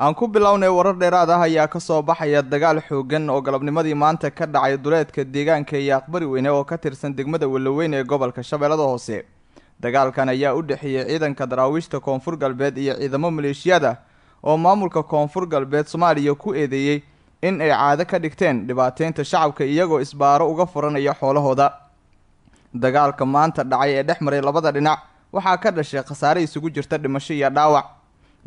aan ku bilownay warar dheeraad ah ayaa ka soo baxaya dagaal xoogan oo galabnimadii maanta ka dhacay duleedka deegaanka iyo aqbari weyne oo ka tirsan degmada walaweyn ee gobolka shabeellada hoose dagaalkan ayaa u dhexeeyey ciidanka daraawiishta koonfur galbeed iyo ciidamo maleeshiyada ah oo maamulka koonfur galbeed soomaaliya ku eedeeyey in ay caado ka dhigteen dhibaateynta shacabka iyagoo isbaaro uga furanaya xoolahooda dagaalka maanta dhacay ee dhex maray labada dhinac waxaa ka dhashay khasaare isugu jirta dhimasho iyo dhaawac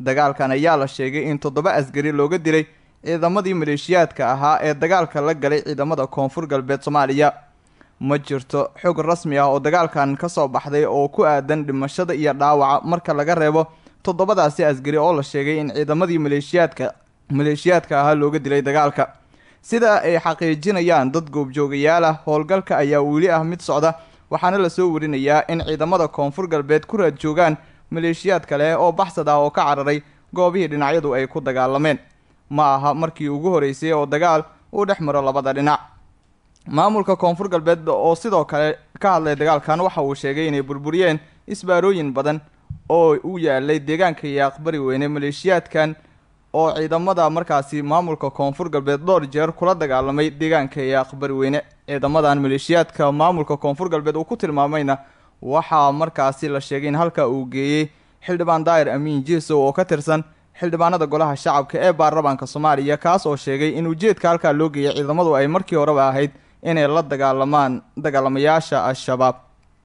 dagaalkan ayaa la sheegay in toddoba asgari looga dilay ciidamadii maleeshiyaadka ahaa ee dagaalka la galay ciidamada koonfur galbeed soomaaliya ma jirto xog rasmi ah oo dagaalkan ka soo baxday oo ku aadan dhimashada iyo dhaawaca marka laga reebo toddobadaasi asgari oo la sheegay in ciidamadii maleeshiyaadka maleeshiyaadka ahaa looga dilay dagaalka sida ay xaqiijinayaan dad goobjoogayaal ah howlgalka ayaa weli ah mid socda waxaana lasoo warinayaa in ciidamada koonfur galbeed ku raad joogaan maleeshiyaad kale oo baxsad ah oo ka cararay goobihii dhinacyadu ay ku dagaalameen ma aha markii ugu horeysay oo dagaal uu dhex maro labada dhinac maamulka koonfur galbeed oo sidoo kale ka hadlay dagaalkan waxa uu sheegay inay burburiyeen isbaarooyin badan oo u yaalay deegaanka iyo aqbari weyne maleeshiyaadkan oo ciidamada markaasi maamulka koonfur galbeed dhowr jeer kula dagaalamay deegaanka iyo aqbari weyne ciidamadan maleeshiyaadka maamulka koonfur galbeed uu ku tilmaamayna waxaa markaasi la sheegay in halka uu geeyey xildhibaan daa'ir amiin jiisow oo ka tirsan xildhibaanada golaha shacabka ee baarlamaanka soomaaliya kaas oo sheegay in ujeedka halkaa loo geeyay ciidamadu ay markii horeba ahayd inay la dagaalamaan dagaalamayaasha al-shabaab